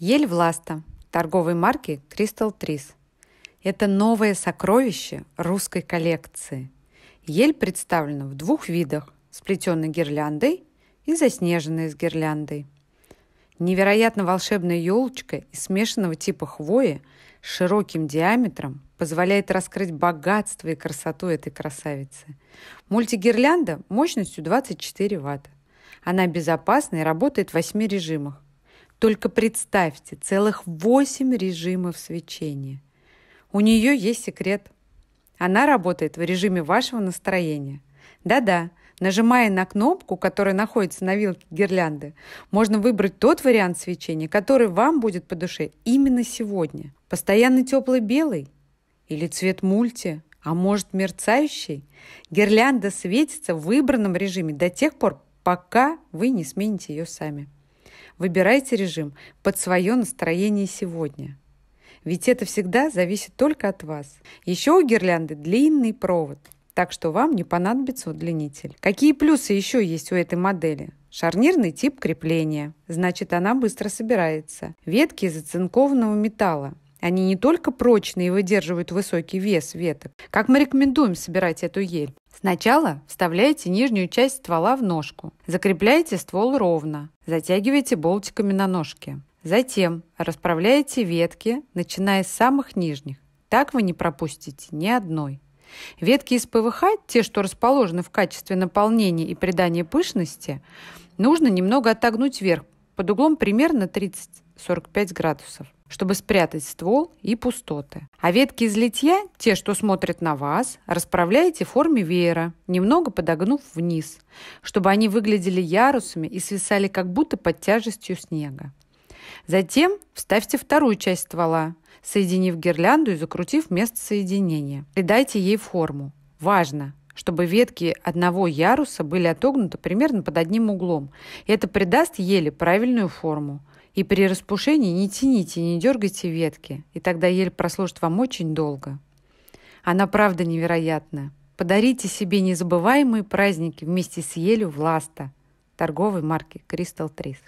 Ель Власта торговой марки Crystal Trees. Это новое сокровище русской коллекции. Ель представлена в двух видах – сплетенной гирляндой и заснеженной с гирляндой. Невероятно волшебная елочка из смешанного типа хвои с широким диаметром позволяет раскрыть богатство и красоту этой красавицы. Мультигирлянда мощностью 24 Вт. Она безопасна и работает в 8 режимах. Только представьте, целых восемь режимов свечения. У нее есть секрет. Она работает в режиме вашего настроения. Да-да, нажимая на кнопку, которая находится на вилке гирлянды, можно выбрать тот вариант свечения, который вам будет по душе именно сегодня. Постоянно теплый белый или цвет мульти, а может мерцающий. Гирлянда светится в выбранном режиме до тех пор, пока вы не смените ее сами. Выбирайте режим под свое настроение сегодня. Ведь это всегда зависит только от вас. Еще у гирлянды длинный провод, так что вам не понадобится удлинитель. Какие плюсы еще есть у этой модели? Шарнирный тип крепления, значит она быстро собирается. Ветки из оцинкованного металла, они не только прочные и выдерживают высокий вес веток. Как мы рекомендуем собирать эту ель? Сначала вставляете нижнюю часть ствола в ножку. Закрепляете ствол ровно. Затягиваете болтиками на ножке. Затем расправляете ветки, начиная с самых нижних. Так вы не пропустите ни одной. Ветки из ПВХ, те, что расположены в качестве наполнения и придания пышности, нужно немного отогнуть вверх под углом примерно 30-45 градусов чтобы спрятать ствол и пустоты. А ветки из литья, те, что смотрят на вас, расправляете в форме веера, немного подогнув вниз, чтобы они выглядели ярусами и свисали как будто под тяжестью снега. Затем вставьте вторую часть ствола, соединив гирлянду и закрутив место соединения. Придайте ей форму. Важно, чтобы ветки одного яруса были отогнуты примерно под одним углом. это придаст еле правильную форму. И при распушении не тяните, не дергайте ветки, и тогда ель прослужит вам очень долго. Она правда невероятна. Подарите себе незабываемые праздники вместе с елью Власта, торговой марки Crystal Trees.